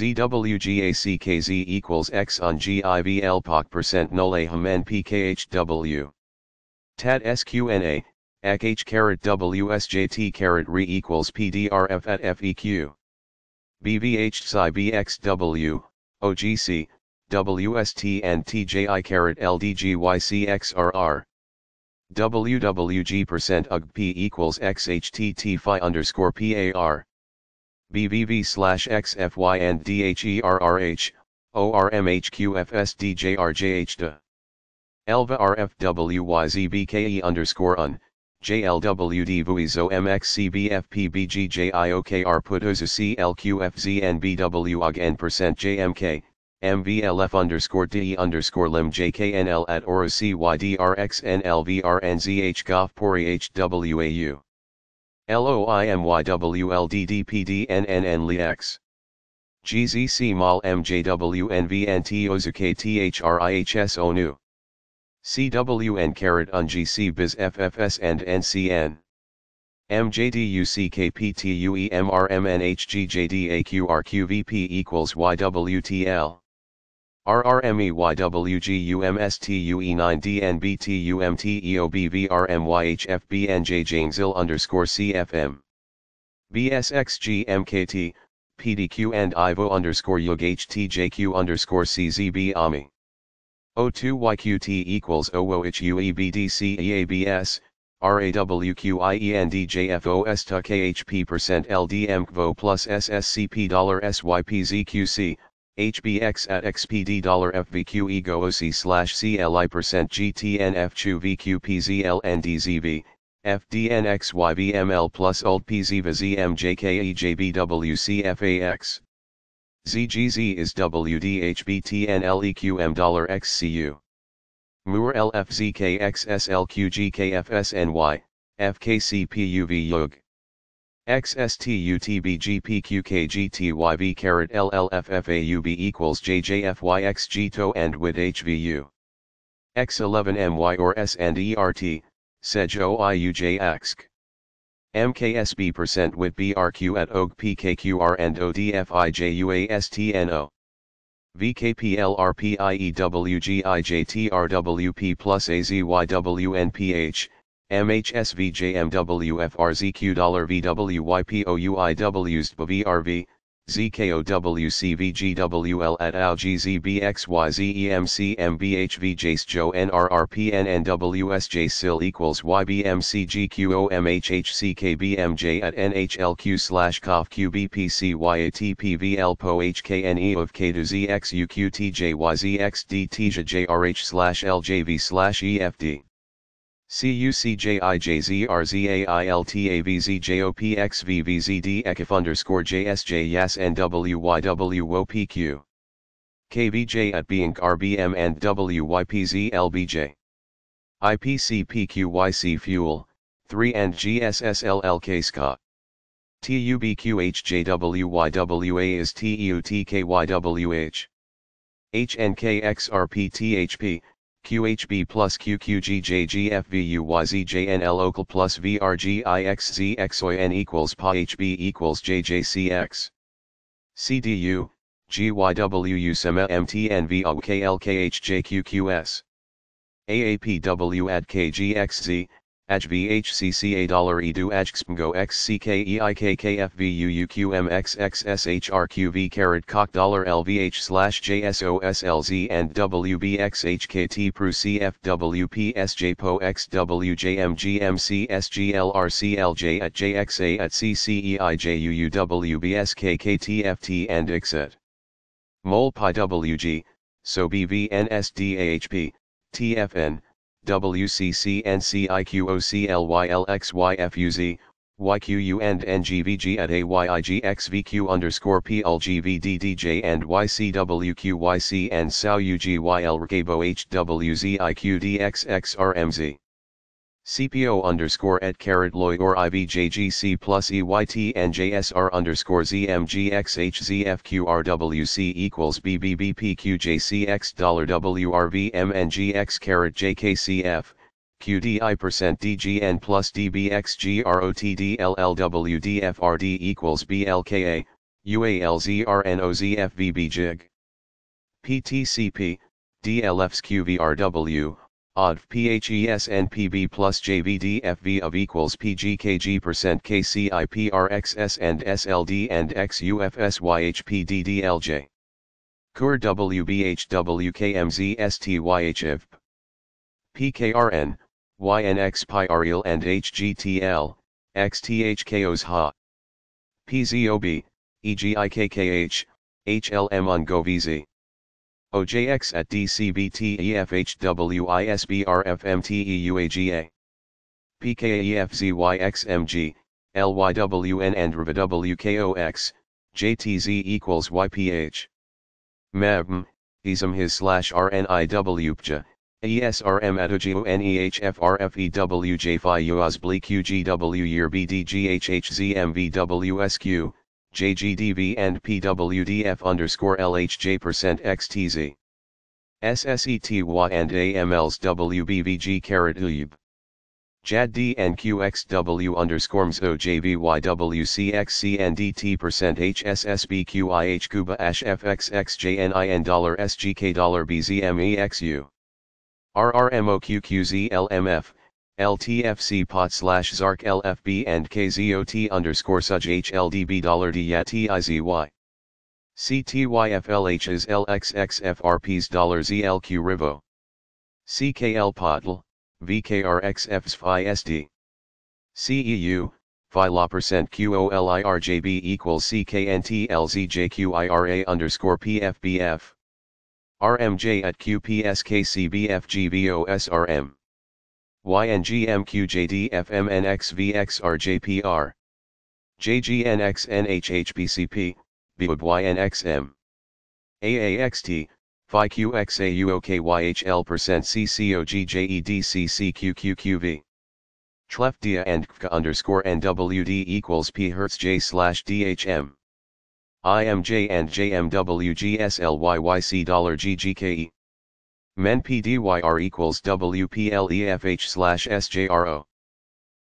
ZWGACKZ equals X on GIVL POC percent nolahem N PKHW. TAT SQNA, ACH carat WSJT carat RE equals PDRF at FEQ. BVH psi BXW, OGC, WST and TJI carat LDGYCXRR. WWG percent UGP equals XHTT phi underscore PAR. BVV slash XFY and DHERRH, ORMHQFSDJRJHDA. ELVA RFWYZBKE underscore UN, JLWD MXCBFPBGJIOKR and percent JMK, MVLF underscore DE underscore LIM JKNL at ORO CYDRXNLVRNZH GOF PORI HWAU. LOIMYWLDDPDNNN GZC MOL ONU. CWN carat on GC biz FFS and NCN. MJDUCKPTUEMRMNHGJDAQRQVP equals YWTL. RRMEYWGUMSTUE9DNBTUMTEOBVRMYHFBNJJangzil underscore CFM. BSXGMKT, PDQ and IVO underscore YUGHTJQ underscore CZB AMI. O2YQT equals OOHUEBDCEABS, RAWQIENDJFOS TUK percent LDM plus SSCP dollar SYPZQC, HBX at XPD dollar FVQ ego OC slash CLI percent GTNF CHU VQPZL and DZV, FDNXYVML plus alt PZVZMJKEJBWCFAX. ZGZ is WDHBTNLEQM dollar XCU. Moor LFZKXSLQGKFSNY, FKCPUV YUG. XSTUTBGPQKGTYV carat LLFFAUB equals JJFYXGTO and WID HVU. X11MY or S and ERT, SEJ MKSB percent WID BRQ at OG PKQR and ODFIJUASTNO. VKPLRPIEWGIJTRWP plus AZYWNPH. MHSVJMWFRZQ $VWYPOUIWZBVRV, ZKOWCVGWL at AUGZBXYZEMCMBHVJSJO NRRPNNWSJSIL equals YBMCGQOMHHCKBMJ at NHLQ slash COF QBPCYATPVLPOHKNE of K to ZXUQTJYZXDTJJRH slash LJV slash EFD. CUCJIJZRZAILTAVZJOPXVVZDECF underscore JSJ YAS NWYWOPQ. KVJ at Inc RBM and WYPZLBJ. Fuel, 3 and GSSLLK SCA. TUBQHJWYWA is T E U T K Y W H H N K X R P T H P QHB plus QQGJGFVUYZJNL local plus VRGIXZXON equals PHB equals JJCX. CDU, GYWU SEMA MTNV KGXZ, AJVHCCA dollar edu AJXPMGO XCKEIKKFVUUQMXXSHRQV carat cock dollar LVH slash JSOSLZ and WBXHKT PRU CFWPSJPO XWJMGMCSGLRCLJ at JXA at CCEIJUUWBSKKTFT and exit Mol Pi WG, SO BVNSDAHP, TFN. WCCNCIQOCLYLXYFUZ, YQU and NGVG at AYIGXVQ underscore PLGVDDJ and YCWQYC and SAUUGYL HWZIQDXXRMZ. CPO underscore at carat loy or IVJGC plus EYT and JSR underscore ZMGXHZFQRWC equals BBBPQJCX dollar WRVMNGX carrot JKCF, QDI percent DGN plus DBXGROTDLLWDFRD equals BLKA, UALZRNOZFVBJIG. PTCP, DLFs QVRW, odd phesnpb plus jvdfv of equals pgkg percent kciprxs and sld and xufsyhpddlj. Cur wbhwkmzstyhivp. pkrn, ynxpyrel and hgtl, xthkos ha. pzob, egikkh, hlm on govz. OJX at DCBTEFHWISBRFMTEUAGA. LYWN and RVWKOX, JTZ equals YPH. MABM, his slash RNIWPJ, ESRM at OGONEHFRFEWJ year BDGHHZMVWSQ, JGDV and PWDF underscore LHJ percent XTZ. SSETY and AMLs WBVG carat UYB. JADD and QXW underscore MZOJVYWCXCNDT percent HSSBQIH Cuba ash FXXJNIN dollar SGK dollar BZMEXU. RRMOQQZLMF LTFC pot slash Zark LFB and KZOT underscore such HLDB dollar D YAT IZY. CTYFLH is LXXFRP's dollar ZLQ Rivo. CKL potl, VKRXF's Phi SD. CEU, Phi La percent QOLIRJB equals CKNTLZJQIRA underscore PFBF. RMJ at QPSKCBFGVOSRM. YNGMQJDFMNXVXRJPR. JGNXNHHPCP, BODYNXM. AAXT, FIQXAUOKYHL percent CCOGJEDCCQQQV. Tlefdia and KK underscore NWD equals P hertz J slash DHM. IMJ and JMWGSLYYC dollar GGKE menpdyr equals wplefh slash sjro.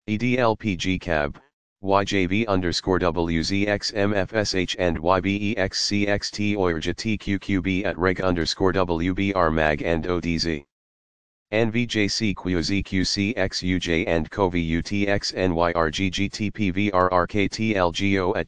edlpgcab, yjv underscore wzxmfsh and ybexcxtoirja tqqb at reg underscore wbr mag and odz. NVJC and COVI at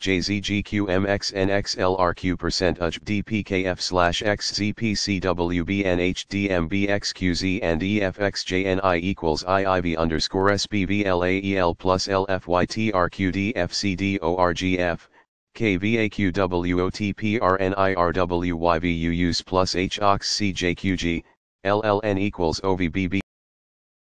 JZGQMXNXLRQ percent DPKF slash XZPCWBNHDMBXQZ and EFXJNI equals IIV underscore SPVLAEL plus LFYTRQDFCDORGF KVAQWOTPRNIRWYVUUs plus hoxcjqg LLN equals OVBB.